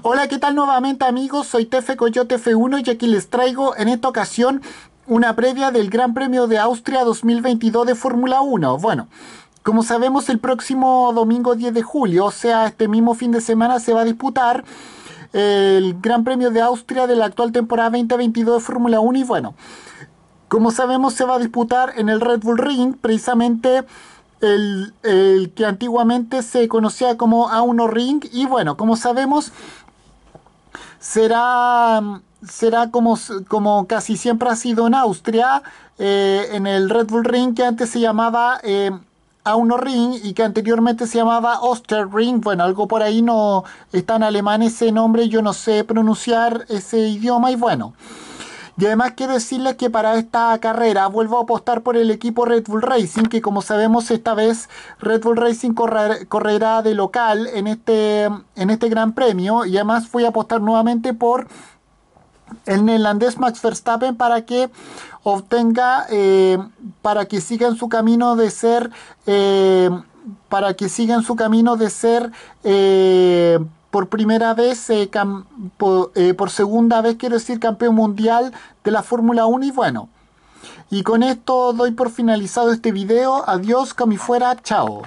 Hola, ¿qué tal nuevamente amigos? Soy Tefe Coyote F1 y aquí les traigo en esta ocasión una previa del Gran Premio de Austria 2022 de Fórmula 1. Bueno, como sabemos el próximo domingo 10 de julio, o sea, este mismo fin de semana se va a disputar el Gran Premio de Austria de la actual temporada 2022 de Fórmula 1 y bueno, como sabemos se va a disputar en el Red Bull Ring precisamente el, que antiguamente se conocía como A1 Ring. Y bueno, como sabemos, será será como, como, casi siempre ha sido en Austria, eh, en el Red Bull Ring que antes se llamaba eh, A1 Ring y que anteriormente se llamaba Ring, Bueno, algo por ahí no está en alemán ese nombre, yo no sé pronunciar ese idioma y bueno. Y además quiero decirles que para esta carrera vuelvo a apostar por el equipo Red Bull Racing, que como sabemos esta vez Red Bull Racing correrá de local en este, en este gran premio. Y además fui a apostar nuevamente por el neerlandés Max Verstappen para que obtenga, eh, para que siga en su camino de ser, eh, para que siga en su camino de ser... Eh, por primera vez, eh, eh, por, segunda vez, quiero decir, campeón mundial de la Fórmula 1 y bueno. Y con esto doy por finalizado este video. Adiós, fuera, chao.